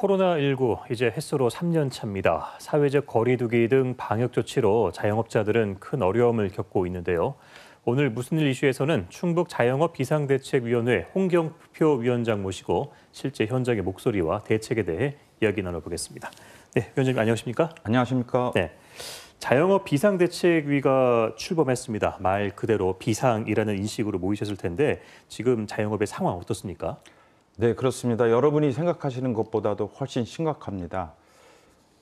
코로나19 이제 횟수로 3년 차입니다. 사회적 거리두기 등 방역 조치로 자영업자들은 큰 어려움을 겪고 있는데요. 오늘 무슨 일 이슈에서는 충북 자영업 비상대책위원회 홍경표 위원장 모시고 실제 현장의 목소리와 대책에 대해 이야기 나눠보겠습니다. 네, 위원장님 안녕하십니까? 안녕하십니까? 네. 자영업 비상대책위가 출범했습니다. 말 그대로 비상이라는 인식으로 모이셨을 텐데 지금 자영업의 상황 어떻습니까? 네, 그렇습니다. 여러분이 생각하시는 것보다도 훨씬 심각합니다.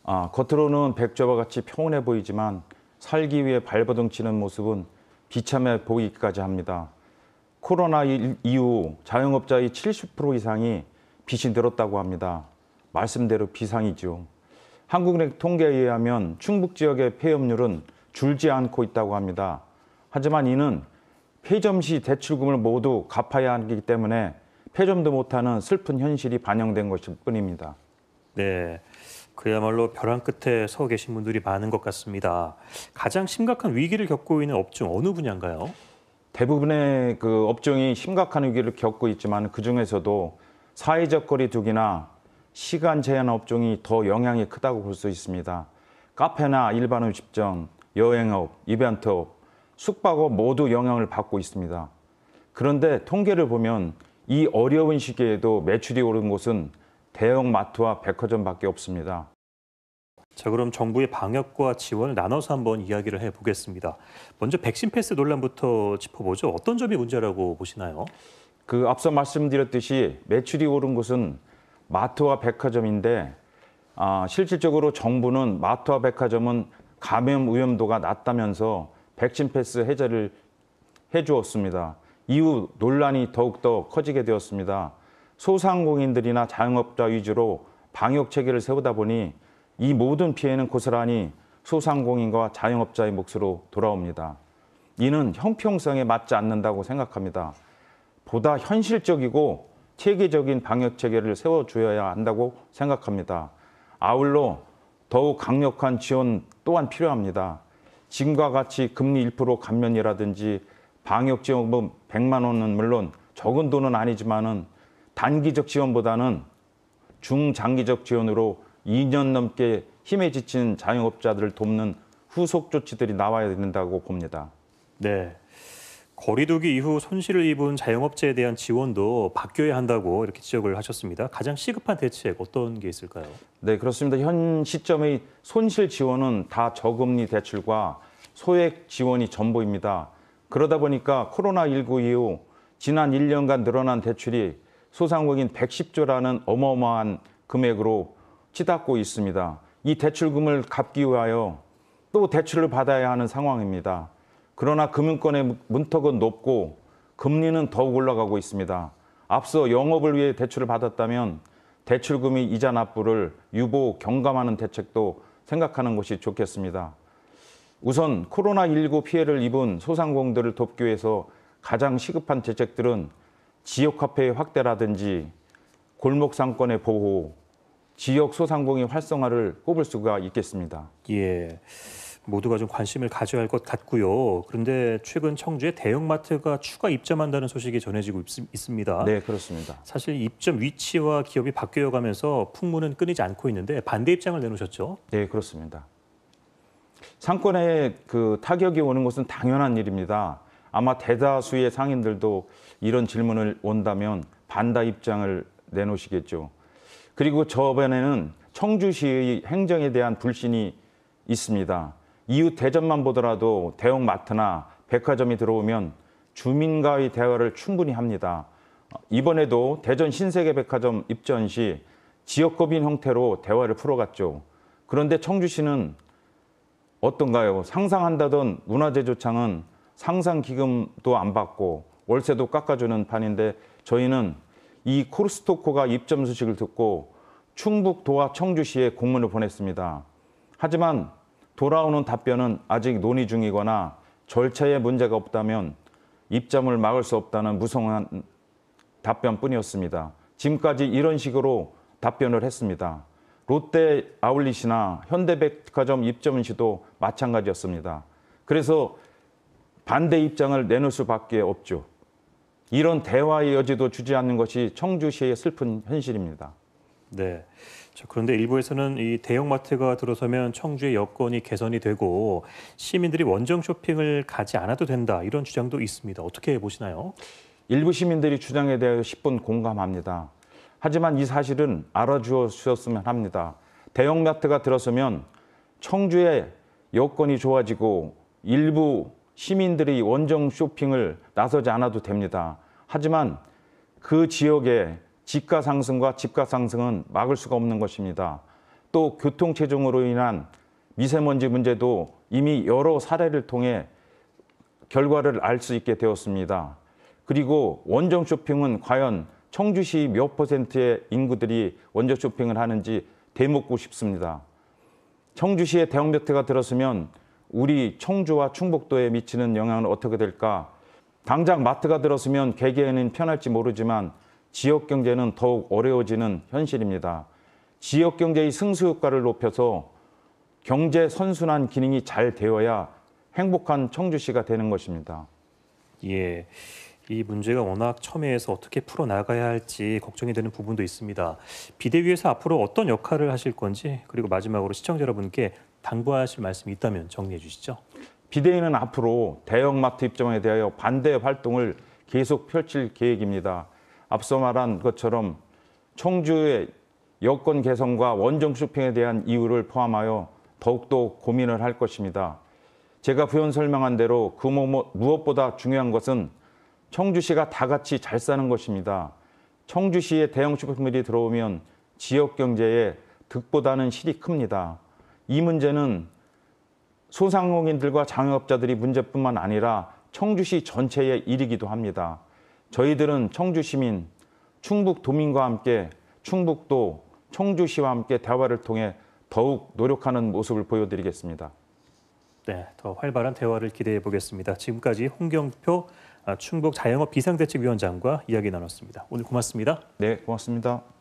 아, 겉으로는 백조와 같이 평온해 보이지만 살기 위해 발버둥 치는 모습은 비참해 보이기까지 합니다. 코로나 이후 자영업자의 70% 이상이 빚이 늘었다고 합니다. 말씀대로 비상이죠. 한국은행 통계에 의하면 충북 지역의 폐업률은 줄지 않고 있다고 합니다. 하지만 이는 폐점 시 대출금을 모두 갚아야 하기 때문에 패점도 못하는 슬픈 현실이 반영된 것일 뿐입니다. 네. 그야말로 벼랑 끝에 서 계신 분들이 많은 것 같습니다. 가장 심각한 위기를 겪고 있는 업종 어느 분야인가요? 대부분의 그 업종이 심각한 위기를 겪고 있지만 그 중에서도 사회적 거리두기나 시간 제한 업종이 더 영향이 크다고 볼 수 있습니다. 카페나 일반 음식점, 여행업, 이벤트업, 숙박업 모두 영향을 받고 있습니다. 그런데 통계를 보면 이 어려운 시기에도 매출이 오른 곳은 대형마트와 백화점밖에 없습니다. 자, 그럼 정부의 방역과 지원을 나눠서 한번 이야기를 해보겠습니다. 먼저 백신 패스 논란부터 짚어보죠. 어떤 점이 문제라고 보시나요? 그 앞서 말씀드렸듯이 매출이 오른 곳은 마트와 백화점인데 아, 실질적으로 정부는 마트와 백화점은 감염 위험도가 낮다면서 백신 패스 해제를 해주었습니다. 이후 논란이 더욱더 커지게 되었습니다. 소상공인들이나 자영업자 위주로 방역 체계를 세우다 보니 이 모든 피해는 고스란히 소상공인과 자영업자의 몫으로 돌아옵니다. 이는 형평성에 맞지 않는다고 생각합니다. 보다 현실적이고 체계적인 방역 체계를 세워줘야 한다고 생각합니다. 아울러 더욱 강력한 지원 또한 필요합니다. 지금과 같이 금리 1% 감면이라든지 방역 지원금 100만 뭐 원은 물론 적은 돈은 아니지만은 단기적 지원보다는 중장기적 지원으로 2년 넘게 힘에 지친 자영업자들을 돕는 후속 조치들이 나와야 된다고 봅니다. 네. 거리두기 이후 손실을 입은 자영업자에 대한 지원도 바뀌어야 한다고 이렇게 지적을 하셨습니다. 가장 시급한 대책 어떤 게 있을까요? 네, 그렇습니다. 현 시점의 손실 지원은 다 저금리 대출과 소액 지원이 전부입니다. 그러다 보니까 코로나19 이후 지난 1년간 늘어난 대출이 소상공인 110조라는 어마어마한 금액으로 치닫고 있습니다. 이 대출금을 갚기 위하여 또 대출을 받아야 하는 상황입니다. 그러나 금융권의 문턱은 높고 금리는 더욱 올라가고 있습니다. 앞서 영업을 위해 대출을 받았다면 대출금이 이자 납부를 유보 경감하는 대책도 생각하는 것이 좋겠습니다. 우선 코로나19 피해를 입은 소상공들을 돕기 위해서 가장 시급한 대책들은 지역 화폐 확대라든지 골목 상권의 보호, 지역 소상공인 활성화를 꼽을 수가 있겠습니다. 예. 모두가 좀 관심을 가져야 할 것 같고요. 그런데 최근 청주에 대형마트가 추가 입점한다는 소식이 전해지고 있습니다. 네, 그렇습니다. 사실 입점 위치와 기업이 바뀌어 가면서 풍문은 끊이지 않고 있는데 반대 입장을 내놓으셨죠? 네, 그렇습니다. 상권에 그 타격이 오는 것은 당연한 일입니다. 아마 대다수의 상인들도 이런 질문을 온다면 반다 입장을 내놓으시겠죠. 그리고 저번에는 청주시의 행정에 대한 불신이 있습니다. 이웃 대전만 보더라도 대형마트나 백화점이 들어오면 주민과의 대화를 충분히 합니다. 이번에도 대전 신세계 백화점 입전 시 지역법인 형태로 대화를 풀어갔죠. 그런데 청주시는 어떤가요? 상상한다던 문화재조창은 상상기금도 안 받고 월세도 깎아주는 판인데 저희는 이 코르스토코가 입점 소식을 듣고 충북 도와 청주시에 공문을 보냈습니다. 하지만 돌아오는 답변은 아직 논의 중이거나 절차에 문제가 없다면 입점을 막을 수 없다는 무성한 답변뿐이었습니다. 지금까지 이런 식으로 답변을 했습니다. 롯데 아울릿이나 현대백화점 입점 시도 마찬가지였습니다. 그래서 반대 입장을 내놓을 수밖에 없죠. 이런 대화의 여지도 주지 않는 것이 청주시의 슬픈 현실입니다. 네. 그런데 일부에서는 이 대형마트가 들어서면 청주의 여건이 개선이 되고 시민들이 원정 쇼핑을 가지 않아도 된다 이런 주장도 있습니다. 어떻게 보시나요? 일부 시민들이 주장에 대해 10분 공감합니다. 하지만 이 사실은 알아주셨으면 합니다. 대형 마트가 들어서면 청주의 여건이 좋아지고 일부 시민들이 원정 쇼핑을 나서지 않아도 됩니다. 하지만 그 지역의 집가 상승과 집가 상승은 막을 수가 없는 것입니다. 또 교통 체증으로 인한 미세먼지 문제도 이미 여러 사례를 통해 결과를 알 수 있게 되었습니다. 그리고 원정 쇼핑은 과연 청주시 몇 퍼센트의 인구들이 원조 쇼핑을 하는지 대묻고 싶습니다. 청주시의 대형매트가 들었으면 우리 청주와 충북도에 미치는 영향은 어떻게 될까? 당장 마트가 들었으면 개개인은 편할지 모르지만 지역 경제는 더욱 어려워지는 현실입니다. 지역 경제의 승수 효과를 높여서 경제 선순환 기능이 잘 되어야 행복한 청주시가 되는 것입니다. 예. 이 문제가 워낙 첨예해서 어떻게 풀어나가야 할지 걱정이 되는 부분도 있습니다. 비대위에서 앞으로 어떤 역할을 하실 건지 그리고 마지막으로 시청자 여러분께 당부하실 말씀이 있다면 정리해 주시죠. 비대위는 앞으로 대형마트 입점에 대하여 반대 활동을 계속 펼칠 계획입니다. 앞서 말한 것처럼 청주의 여권 개선과 원정 쇼핑에 대한 이유를 포함하여 더욱더 고민을 할 것입니다. 제가 부연 설명한 대로 그 무엇보다 중요한 것은 청주시가 다 같이 잘 사는 것입니다. 청주시에 대형 슈퍼미이 들어오면 지역 경제에 득보다는 실이 큽니다. 이 문제는 소상공인들과 장업자들이 문제뿐만 아니라 청주시 전체의 일이기도 합니다. 저희들은 청주시민, 충북도민과 함께 충북도, 청주시와 함께 대화를 통해 더욱 노력하는 모습을 보여드리겠습니다. 네, 더 활발한 대화를 기대해 보겠습니다. 지금까지 홍경표 충북 자영업 비상대책위원장과 이야기 나눴습니다. 오늘 고맙습니다. 네, 고맙습니다.